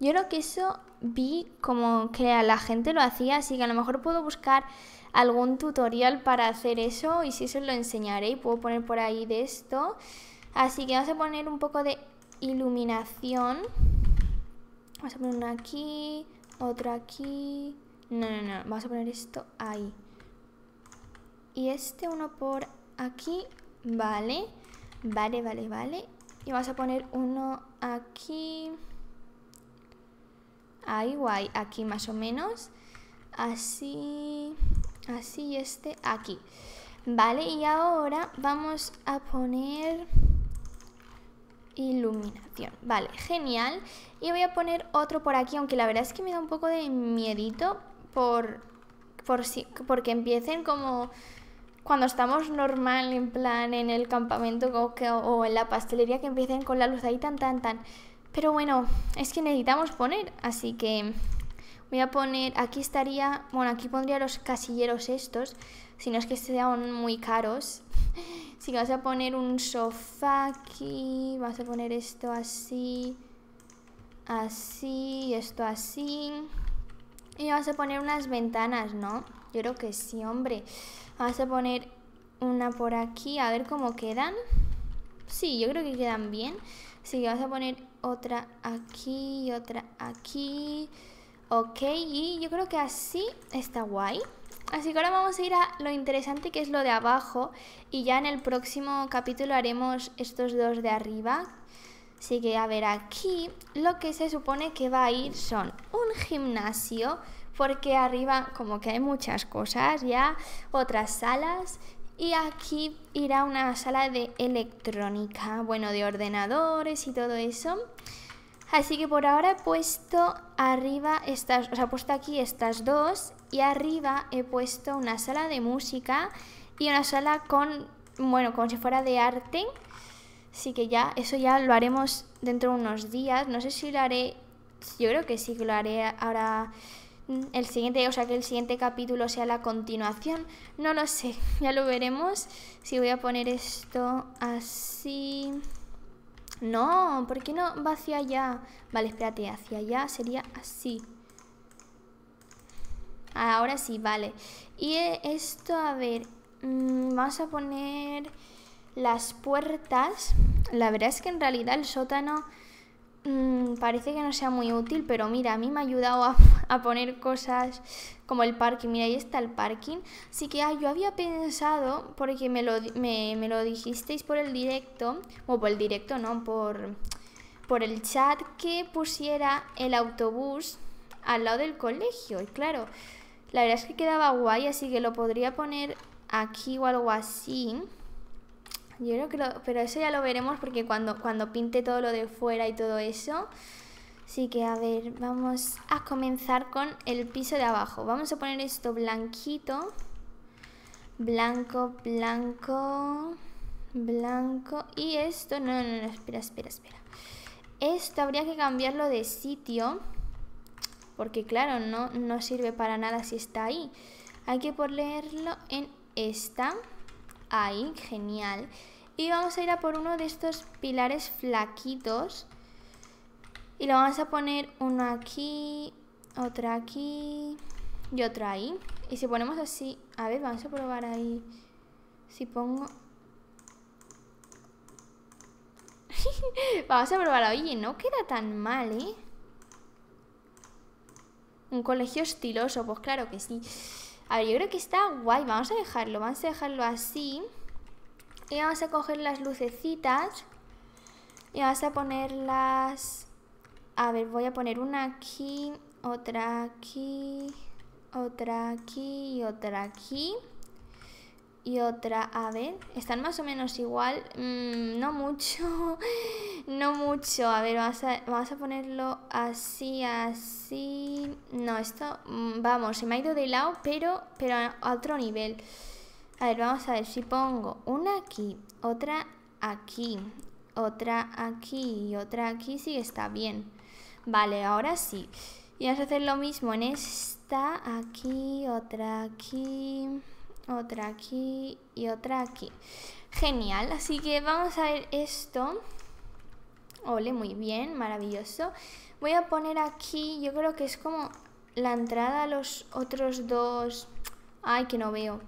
yo creo que eso vi como que a la gente lo hacía, así que a lo mejor puedo buscar algún tutorial para hacer eso y si eso lo enseñaré y puedo poner por ahí de esto. Así que vamos a poner un poco de iluminación. Vamos a poner una aquí, otra aquí. No, no, no, vamos a poner esto ahí. Y este uno por aquí, vale, vale, vale, vale. Y vamos a poner uno aquí. Ahí, guay. Aquí más o menos. Así, así este aquí. Vale, y ahora vamos a poner iluminación. Vale, genial. Y voy a poner otro por aquí, aunque la verdad es que me da un poco de miedito por, por si, porque empiecen como cuando estamos normal, en plan en el campamento o, o en la pastelería, que empiecen con la luz ahí tan, tan, tan. Pero bueno, es que necesitamos poner, así que voy a poner, aquí estaría, bueno, aquí pondría los casilleros estos, si no es que sean muy caros. <laughs> Si vas a poner un sofá aquí, vas a poner esto así, así, esto así. Y vas a poner unas ventanas, ¿no? Yo creo que sí, hombre. Vas a poner una por aquí, a ver cómo quedan. Sí, yo creo que quedan bien. Así que vas a poner otra aquí y otra aquí. Ok, y yo creo que así está guay. Así que ahora vamos a ir a lo interesante que es lo de abajo y ya en el próximo capítulo haremos estos dos de arriba. Así que a ver, aquí lo que se supone que va a ir son un gimnasio, porque arriba como que hay muchas cosas ya, otras salas y aquí irá una sala de electrónica, bueno, de ordenadores y todo eso. Así que por ahora he puesto arriba estas, o sea, he puesto aquí estas dos y arriba he puesto una sala de música y una sala con, bueno, como si fuera de arte. Así que ya, eso ya lo haremos dentro de unos días. No sé si lo haré, yo creo que sí que lo haré ahora Mm, el siguiente, o sea, que el siguiente capítulo sea la continuación. No lo sé, <laughs> ya lo veremos. Si voy a poner esto así. No, ¿por qué no va hacia allá? Vale, espérate, hacia allá sería así. Ahora sí, vale. Y e, esto, a ver, mm, vamos a poner las puertas. La verdad es que en realidad el sótano... Mmm, parece que no sea muy útil, pero mira, a mí me ha ayudado a, poner cosas como el parking. Mira, ahí está el parking. Así que ah, yo había pensado, porque me lo, me, lo dijisteis por el directo, o por el directo, no, por, por el chat, que pusiera el autobús al lado del colegio. Y claro, la verdad es que quedaba guay, así que lo podría poner aquí o algo así. Yo creo que lo pero eso ya lo veremos porque cuando, cuando pinte todo lo de fuera y todo eso. Así que a ver, vamos a comenzar con el piso de abajo. Vamos a poner esto blanquito. Blanco, blanco, blanco. Y esto, no, no, no, espera, espera, espera. Esto habría que cambiarlo de sitio. Porque claro, no, no sirve para nada si está ahí. Hay que ponerlo en esta. Ahí, genial. Y vamos a ir a por uno de estos pilares flaquitos. Y lo vamos a poner uno aquí, otro aquí y otro ahí. Y si ponemos así... A ver, vamos a probar ahí. Si pongo... <laughs> vamos a probar. Oye, no queda tan mal, ¿eh? Un colegio estiloso, pues claro que sí. A ver, yo creo que está guay. Vamos a dejarlo, vamos a dejarlo así. Y vamos a coger las lucecitas y vamos a ponerlas... A ver, voy a poner una aquí, otra aquí, otra aquí y otra aquí. Y otra, a ver, están más o menos igual, mm, no mucho, <laughs> no mucho. A ver, vamos a, a ponerlo así, así. No, esto, mm, vamos, se me ha ido de lado, pero, pero a otro nivel. A ver, vamos a ver si pongo una aquí, otra aquí, otra aquí y otra aquí, sí está bien. Vale, ahora sí. Y vamos a hacer lo mismo en esta, aquí, otra aquí, otra aquí y otra aquí. Genial, así que vamos a ver esto. Ole, muy bien, maravilloso. Voy a poner aquí, yo creo que es como la entrada a los otros dos... Ay, que no veo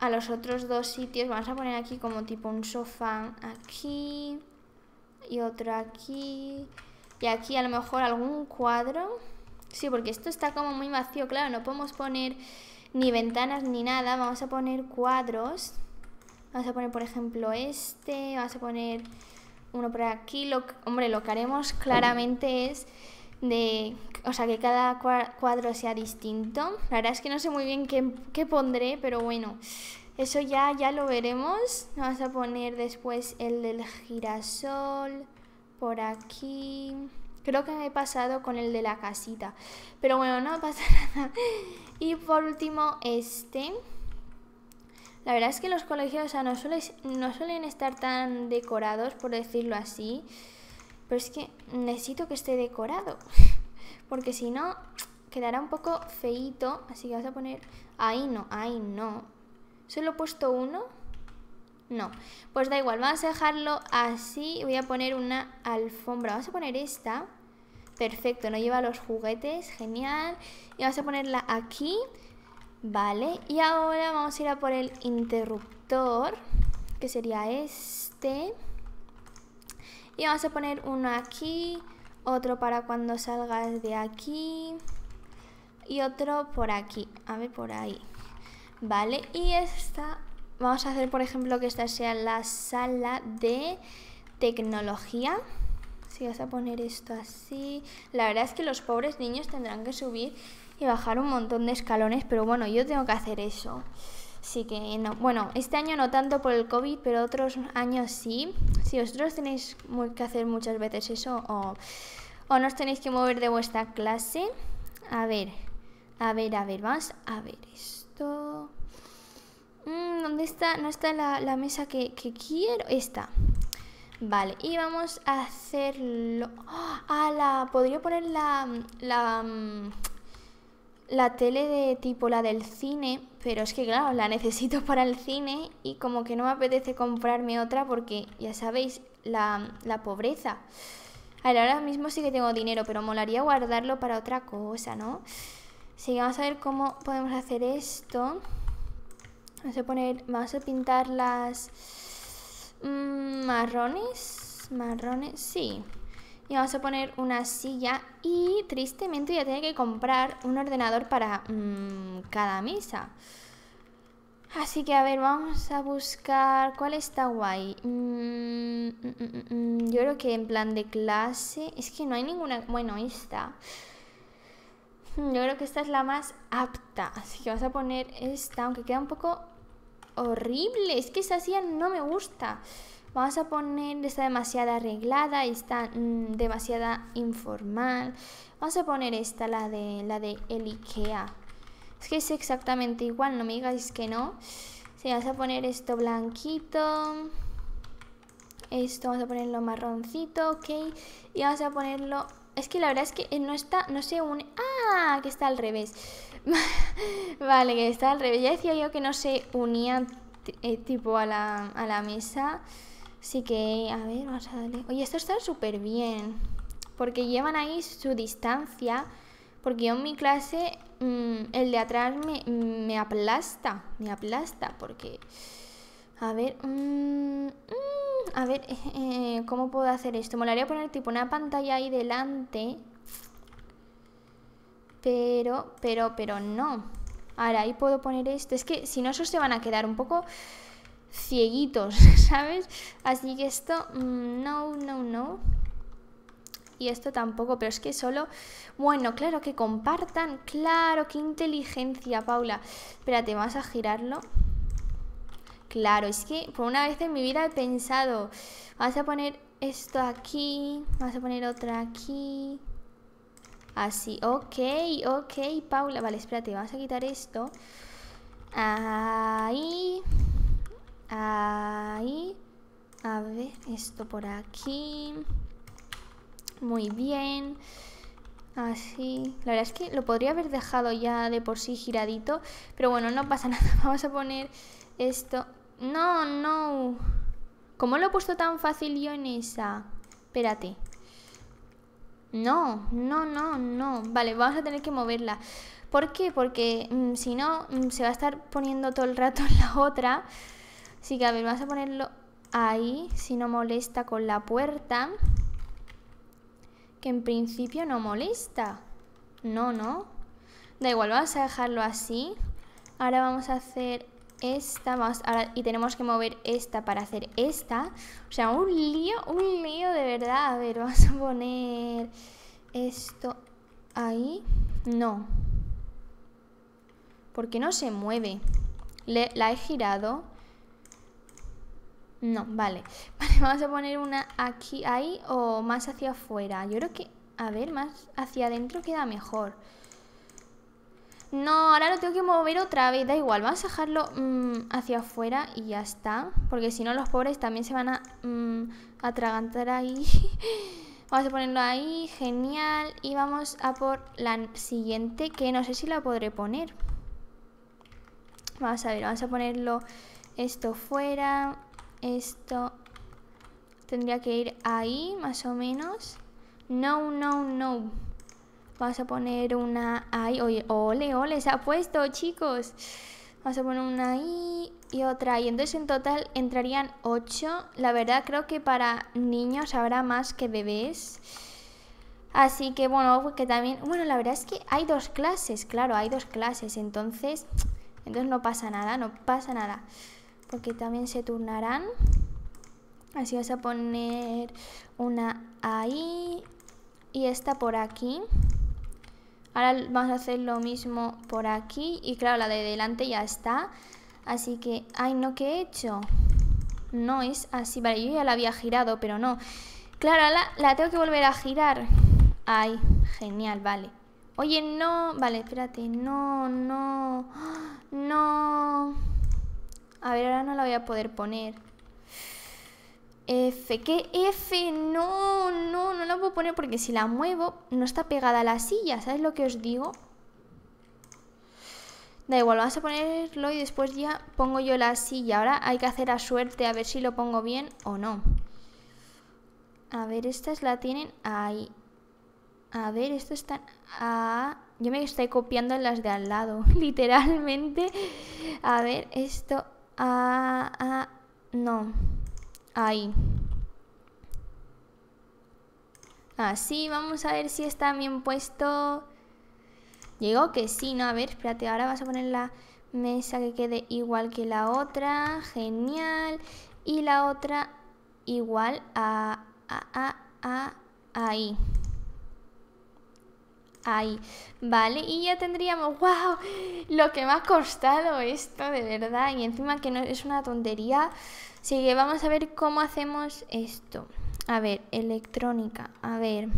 a los otros dos sitios. Vamos a poner aquí como tipo un sofá aquí y otro aquí. Y aquí a lo mejor algún cuadro. Sí, porque esto está como muy vacío, claro, no podemos poner ni ventanas ni nada. Vamos a poner cuadros. Vamos a poner, por ejemplo, este. Vamos a poner uno por aquí. hombre, lo que haremos claramente es de, o sea, que cada cuadro sea distinto. La verdad es que no sé muy bien qué, pondré, pero bueno, eso ya, ya lo veremos. Vamos a poner después el del girasol por aquí. Creo que me he pasado con el de la casita. Pero bueno, no <laughs> pasa nada. Y por último, este. La verdad es que los colegios o no, no suelen estar tan decorados, por decirlo así. Pero es que necesito que esté decorado. <laughs> Porque si no, quedará un poco feíto. Así que vas a poner... Ahí no, ahí no. ¿Solo he puesto uno? No. Pues da igual, vamos a dejarlo así. Voy a poner una alfombra. Vamos a poner esta. Perfecto, no lleva los juguetes. Genial. Y vamos a ponerla aquí. Vale. Y ahora vamos a ir a por el interruptor. Que sería este. Y vamos a poner uno aquí, otro para cuando salgas de aquí y otro por aquí, a ver, por ahí. Vale, y esta, vamos a hacer por ejemplo que esta sea la sala de tecnología. Si vas a poner esto así, la verdad es que los pobres niños tendrán que subir y bajar un montón de escalones, pero bueno, yo tengo que hacer eso. Así que no, bueno, este año no tanto por el COVID, pero otros años sí. Si vosotros tenéis que hacer muchas veces eso o, o no os tenéis que mover de vuestra clase. A ver, a ver, a ver, vamos a ver esto. Mm, ¿Dónde está? No está la, la mesa que, quiero. Esta. Vale, y vamos a hacerlo. Ah, ah la Podría poner la, la, mm, la tele de tipo la del cine, pero es que claro, la <laughs> necesito para el cine y como que no me apetece comprarme otra porque ya sabéis, la, la pobreza. A ver, ahora mismo sí que tengo dinero, pero molaría guardarlo para otra cosa, ¿no? Sí, vamos a ver cómo podemos hacer esto. Vamos a poner, vamos a pintar las mm, marrones, marrones, sí y vamos a poner una silla y tristemente ya a que comprar un ordenador para mm, cada mesa. Así que a ver, vamos a buscar cuál está guay. Mm, mm, yo creo que en plan de clase... Es que no hay ninguna... Bueno, esta. Yo creo que esta es la más apta. Así que vamos a poner esta, aunque queda un poco horrible. Es que esa silla no me gusta vamos a poner está demasiado arreglada, está demasiado mm, demasiada informal. Vamos a poner esta, la de, la de el Ikea. Es que es exactamente igual, no me digáis que no. Sí, vamos a poner esto blanquito. Esto vamos a ponerlo marroncito, ok. Y vamos a ponerlo... Es que la verdad es que eh, no está, no se une... ¡Ah! Que está al revés. <laughs> vale, que está al revés. Ya decía yo que no se unía eh, tipo a la, a la mesa. Así que, a ver, vamos a darle... Oye, esto está súper bien. Porque llevan ahí su distancia. Porque yo en mi clase, mm, el de atrás me, me, aplasta. Me aplasta porque... A ver... Mm, mm, a ver, eh, eh, ¿cómo puedo hacer esto? Me Molaría poner tipo una pantalla ahí delante. Pero, pero, pero no. Ahora, ahí puedo poner esto. Es que si no, eso se van a quedar un poco cieguitos, <laughs> ¿sabes? Así que esto, mm, no, no, no. Y esto tampoco, pero es que solo... Bueno, claro, que compartan. Claro, qué inteligencia, Paula. Espérate, vas a girarlo. Claro, es que por una vez en mi vida he pensado... Vas a poner esto aquí, vas a poner otra aquí. Así, ok, ok, Paula. Vale, espérate, vas a quitar esto. Ah, esto por aquí. Muy bien. Así. Ah, la verdad es que lo podría haber dejado ya de por sí giradito. Pero bueno, no pasa <laughs> nada. Vamos a poner esto. No, no. ¿Cómo lo he puesto tan fácil yo en esa? Espérate. No, no, no, no. Vale, vamos a tener que moverla. ¿Por qué? Porque mm, si no, mm, se va a estar poniendo todo el rato <laughs> en la otra. Así que, a ver, vamos a ponerlo ahí, si no molesta con la puerta, que en principio no molesta. No, no. Da igual, vamos a dejarlo así. Ahora vamos a hacer esta, y tenemos que mover esta para hacer esta. O sea, un lío, un lío de verdad. A ver, vamos a poner esto ahí. No. Porque no se mueve. la he girado. No, vale. <laughs> Vale, vamos a poner una aquí, ahí o más hacia afuera. Yo creo que, a ver, más hacia adentro queda mejor. No, ahora lo tengo que mover otra vez, da igual, vamos a dejarlo mm, hacia afuera y ya está. Porque si no los pobres también se van a mm, atragantar ahí. <laughs> vamos a ponerlo ahí, genial. Y vamos a por la siguiente, que no sé si la podré poner. Vamos a ver, vamos a ponerlo esto fuera, esto tendría que ir ahí, más o menos. No, no, no. Vamos a poner una ahí. Oye, ole, ole, se ha puesto, chicos. Vamos a poner una ahí y otra ahí. Entonces en total entrarían ocho, La verdad creo que para niños habrá más que bebés. Así que bueno, que también... Bueno, la verdad es que hay dos clases, claro, hay dos clases. Entonces, entonces no pasa nada, no pasa nada porque también se turnarán. Así vas a poner una ahí y esta por aquí. Ahora vamos a hacer lo mismo por aquí y claro, la de delante ya está. Así que, ay no, ¿qué he hecho? No es así, vale, yo ya la había girado, pero no. Claro, la, la tengo que volver a girar. Ay, genial, vale. Oye, no, vale, espérate, no, no, <gasps> no. A ver, ahora no la voy a poder poner. F, ¿qué F? No, no, no la puedo poner porque si la muevo no está pegada a la silla, ¿sabes lo que os digo? Da igual, vamos a ponerlo y después ya pongo yo la silla. Ahora hay que hacer a suerte a ver si lo pongo bien o no. A ver, estas la tienen ahí. A ver, esto está... yo me estoy copiando las de al lado, <laughs> literalmente. A ver, esto Ah, ah, no. Ahí. Así, sí, vamos a ver si está bien puesto. Llegó que sí, ¿no? A ver, espérate, ahora vas a poner la mesa que quede igual que la otra. Genial. Y la otra igual a, a, a, a ahí ahí, ¿vale? Y ya tendríamos, wow, lo que me ha costado esto, de verdad, y encima que no es una tontería. Así que vamos a ver cómo hacemos esto. A ver, electrónica, a ver.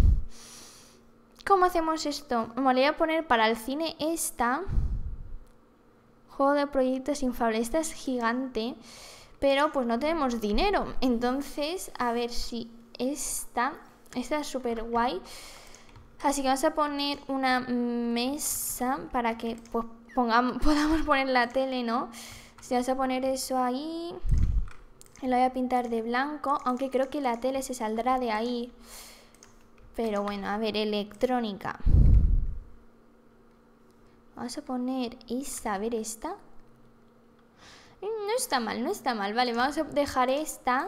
¿Cómo hacemos esto? Me voy a poner para el cine esta. Juego de proyectos infables, esta es gigante, pero pues no tenemos dinero. Entonces, a ver si esta, esta es súper guay. Así que vamos a poner una mesa para que pues, <laughs> podamos poner la tele, ¿no? Si vamos a poner eso ahí. Lo voy a pintar de blanco, aunque creo que la tele se saldrá de ahí. Pero bueno, a ver, electrónica. Vamos a poner esta, a ver esta. Mm, no está mal, no está mal. Vale, vamos a dejar esta.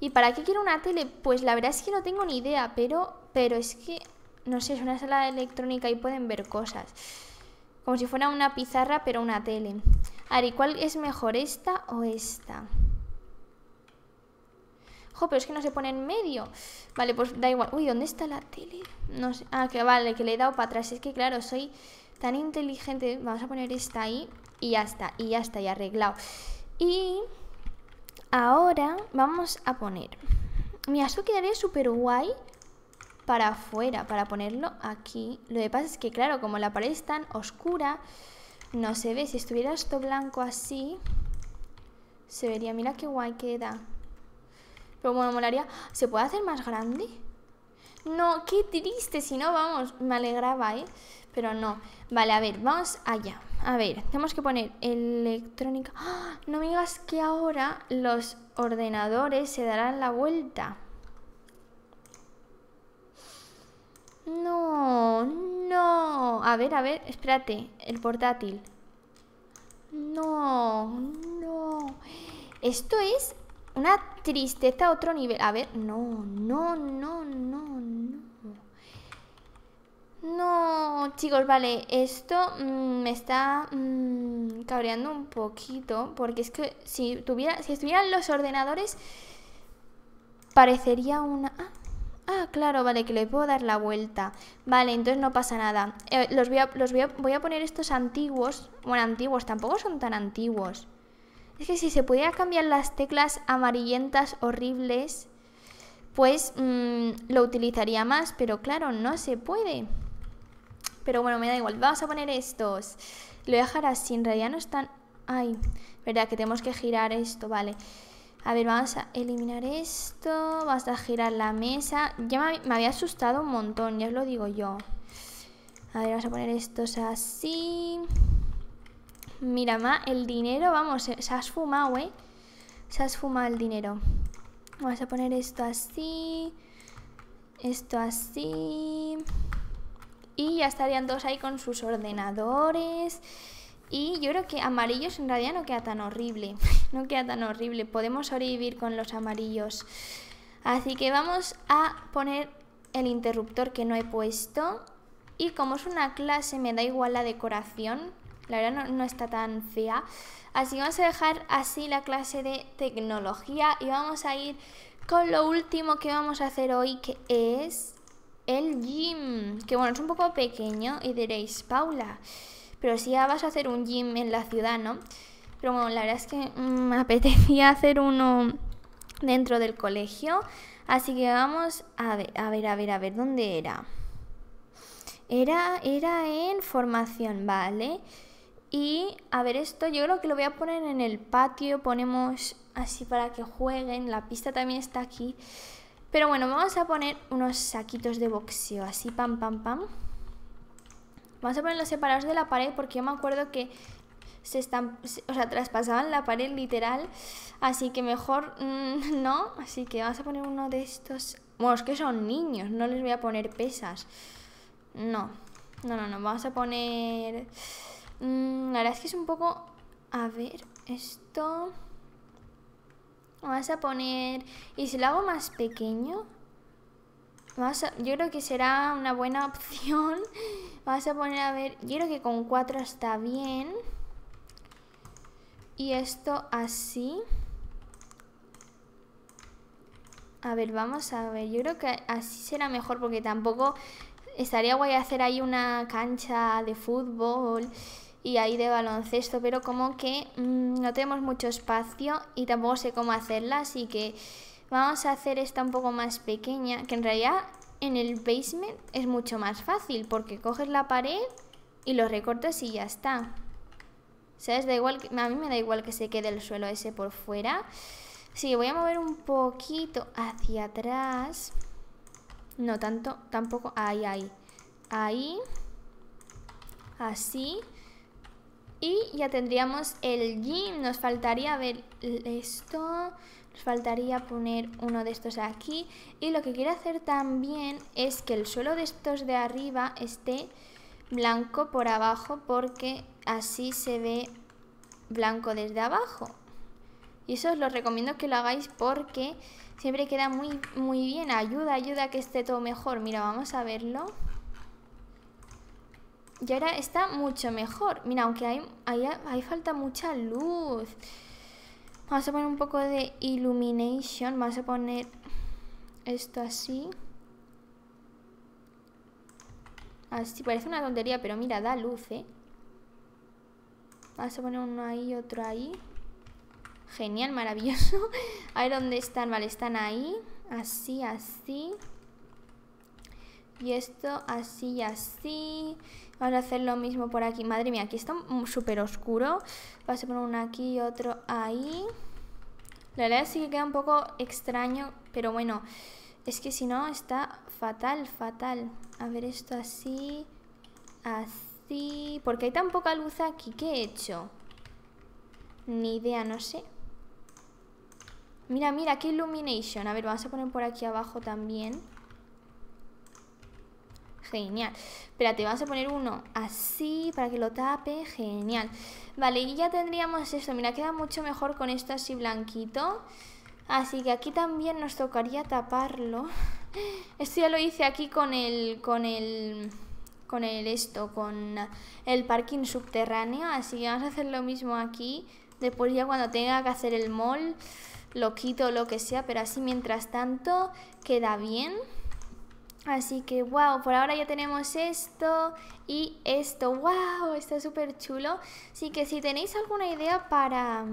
¿Y para qué quiero una tele? Pues la verdad es que no tengo ni idea, pero, pero es que no sé, es una sala electrónica y pueden ver cosas. Como si fuera una pizarra, pero una tele. Ari, ¿cuál es mejor, esta o esta? Jo, pero es que no se pone en medio. Vale, pues da igual. Uy, ¿dónde está la tele? No sé. Ah, que vale, que le he dado para atrás. Es que claro, soy tan inteligente. Vamos a poner esta ahí. Y ya está, y ya está, y arreglado. Y ahora vamos a poner... Mira, esto quedaría súper guay para afuera, para ponerlo aquí. Lo que pasa es que, claro, como la pared es tan oscura, no se ve. Si estuviera esto blanco así, se vería. Mira qué guay queda. Pero bueno, molaría. ¿Se puede hacer más grande? No, qué triste. Si no, vamos, me alegraba, ¿eh? Pero no. Vale, a ver, vamos allá. A ver, tenemos que poner electrónica. ¡Ah! No me digas que ahora los ordenadores se darán la vuelta. No, no. A ver, a ver, espérate. El portátil. No, no. Esto es una tristeza a otro nivel. A ver, no, no, no, no, no. No, chicos, vale, esto mm, me está mm, cabreando un poquito, porque es que si, si estuvieran los ordenadores, parecería una... Ah, Ah, claro, vale, que le puedo dar la vuelta. Vale, entonces no pasa nada. Eh, los, voy a, los voy, a, poner estos antiguos. Bueno, antiguos, tampoco son tan antiguos. Es que si se pudiera cambiar las teclas amarillentas horribles, pues mm, lo utilizaría más. Pero claro, no se puede. Pero bueno, me da igual. Vamos a poner estos. Lo voy a dejar así. En realidad no están... Ay, verdad que tenemos que girar esto, Vale. A ver, vamos a eliminar esto. Vamos a girar la mesa. Ya me había asustado un montón, ya os lo digo yo. A ver, vamos a poner estos así. Mira, ma, el dinero, vamos, eh, se ha esfumado, ¿eh? Se ha esfumado el dinero. Vamos a poner esto así. Esto así. Y ya estarían todos ahí con sus ordenadores. Y yo creo que amarillos en realidad no queda tan horrible. <laughs> no queda tan horrible. Podemos sobrevivir con los amarillos. Así que vamos a poner el interruptor que no he puesto. Y como es una clase, me da igual la decoración. La verdad no, está tan fea. Así que vamos a dejar así la clase de tecnología. Y vamos a ir con lo último que vamos a hacer hoy, que es el gym. Que bueno, es un poco pequeño y diréis, Paula... Pero si ya vas a hacer un gym en la ciudad, ¿no? Pero bueno, la verdad es que mm, me apetecía <laughs> hacer uno dentro del colegio. Así que vamos a ver, a ver, a ver, a ver, ¿dónde era? Era, era en formación, ¿vale? Y a ver, esto yo creo que lo voy a poner en el patio, ponemos así para que jueguen, la pista también está aquí. Pero bueno, vamos a poner unos saquitos de boxeo, así, pam, pam, pam. Vamos a los separados de la pared porque yo me acuerdo que se están, o sea, traspasaban la pared literal, así que mejor mm, <laughs> no, así que vamos a poner uno de estos, bueno, es que son niños, no les voy a poner pesas, no, no, no, no, vamos a poner, mmm, la verdad es que es un poco, a ver, esto, vamos a poner, y si lo hago más pequeño, yo creo que será una buena <laughs> opción. Vas a poner a ver... Yo creo que con cuatro está bien. Y esto así. A ver, vamos a ver. Yo creo que así será mejor porque tampoco estaría guay hacer ahí una cancha de fútbol y ahí de baloncesto, pero como que mm, no tenemos mucho espacio y tampoco sé cómo hacerla, así que Vamos a hacer esta un poco más pequeña, que en realidad en el basement es mucho más fácil, porque coges la pared y lo recortas y ya está. ¿Sabes? Da igual a mí me da igual que se quede el suelo ese por fuera. Sí, voy a mover un poquito hacia atrás. No tanto, tampoco. Ahí, ahí. Ahí. Así. Y ya tendríamos el gym. Nos faltaría ver esto faltaría poner uno de estos aquí. Y lo que quiero hacer también es que el suelo de estos de arriba esté blanco por abajo porque así se ve blanco desde abajo. Y eso os lo recomiendo que lo hagáis porque siempre queda muy, muy bien. Ayuda, ayuda a que esté todo mejor. Mira, vamos a verlo. Y ahora está mucho mejor. Mira, aunque hay, hay, hay falta mucha luz. Vamos a poner un poco de illumination. Vamos a poner esto así. Así parece una tontería, pero mira, da luz, ¿eh? Vamos a poner uno ahí y otro ahí. Genial, maravilloso. <laughs> A ver dónde están. Vale, están ahí. Así, así. Y esto así y así. Vamos a hacer lo mismo por aquí. Madre mía, aquí está súper oscuro. Vamos a poner uno aquí y otro ahí. La verdad sí que queda un poco extraño, pero bueno. Es que si no, está fatal, fatal. A ver esto así, así... porque hay tan poca luz aquí? ¿Qué he hecho? Ni idea, no sé. Mira, mira, qué ilumination A ver, vamos a poner por aquí abajo también. Genial. Espérate, vamos a poner uno así para que lo tape. Genial. Vale, y ya tendríamos esto. Mira, queda mucho mejor con esto así blanquito. Así que aquí también nos tocaría taparlo. Esto ya lo hice aquí con el... Con el con el esto, con el parking subterráneo, así que vamos a hacer lo mismo aquí, después ya cuando tenga que hacer el mall, lo quito o lo que sea, pero así mientras tanto queda bien. Así que, wow, por ahora ya tenemos esto y esto. ¡Wow! Está súper chulo. Así que si tenéis alguna idea para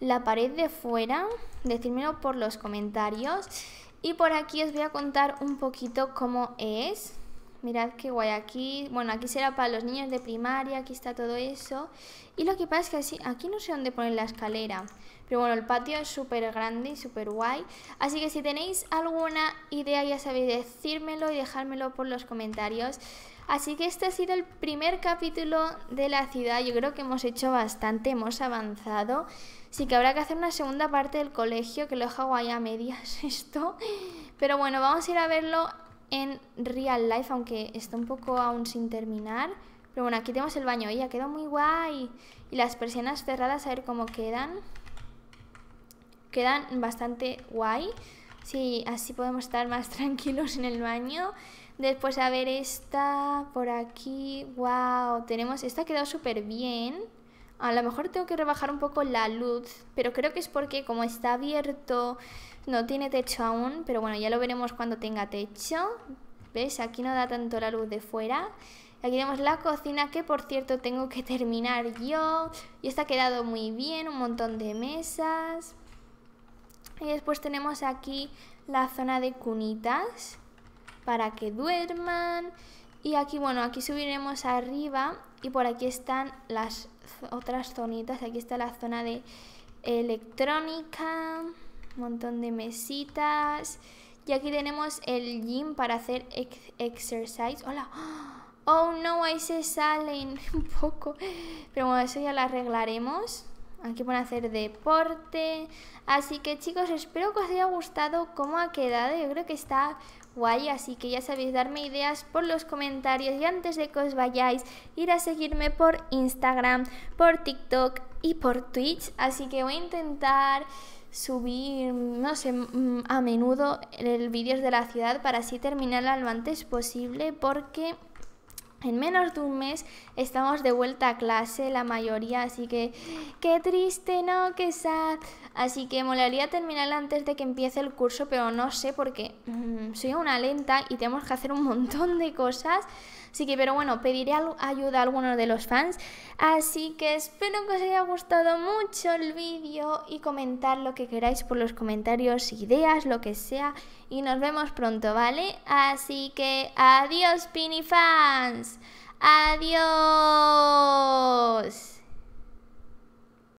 la pared de fuera, decídmelo por los comentarios. Y por aquí os voy a contar un poquito cómo es. Mirad qué guay aquí. Bueno, aquí será para los niños de primaria, aquí está todo eso. Y lo que pasa es que aquí no sé dónde poner la escalera. Pero bueno, el patio es súper grande y súper guay. Así que si tenéis alguna idea, ya sabéis, decírmelo y dejármelo por los comentarios. Así que este ha sido el primer capítulo de la ciudad. Yo creo que hemos hecho bastante, hemos avanzado. Sí que habrá que hacer una segunda parte del colegio, que lo he dejado ahí a medias <laughs> esto. Pero bueno, vamos a ir a verlo en real life, aunque está un poco aún sin terminar. Pero bueno, aquí tenemos el baño, y ha quedado muy guay. Y las persianas cerradas, a ver cómo quedan quedan bastante guay. Sí, así podemos estar más <laughs> tranquilos en el baño. Después, a ver, esta por aquí. ¡Wow! Tenemos. Esta ha quedado súper bien. A lo mejor tengo que rebajar un poco la luz, pero creo que es porque como está abierto, no tiene techo aún, pero bueno, ya lo veremos cuando tenga techo. ¿Ves? Aquí no da tanto la luz de fuera. Aquí tenemos la cocina, que por cierto tengo que terminar yo. Y esta ha quedado muy bien, un montón de mesas. Y después tenemos aquí la zona de cunitas para que duerman. Y aquí, bueno, aquí subiremos arriba y por aquí están las otras zonitas. Aquí está la zona de electrónica, un montón de mesitas. Y aquí tenemos el gym para hacer exercise. ¡Hola! ¡Oh, no! Ahí se salen <laughs> un poco. Pero bueno, eso ya lo arreglaremos. Aquí pone hacer deporte. Así que chicos, espero que os haya gustado cómo ha quedado. Yo creo que está guay, así que ya sabéis, darme ideas por los comentarios. Y antes de que os vayáis, ir a seguirme por Instagram, por TikTok y por Twitch. Así que voy a intentar subir, no sé, mm, a menudo el vídeos de la ciudad para así terminarla lo antes posible porque... En menos de un mes estamos de vuelta a clase, la mayoría, así que qué triste, ¿no? Qué sad. Así que molaría terminar antes de que empiece el curso, pero no sé porque mm, soy una lenta y tenemos que hacer un montón de cosas. Así que, pero bueno, pediré ayuda a alguno de los fans. Así que espero que os haya gustado mucho el vídeo y comentar lo que queráis por los comentarios, ideas, lo que sea. Y nos vemos pronto, ¿vale? Así que adiós, Pini fans. Adiós.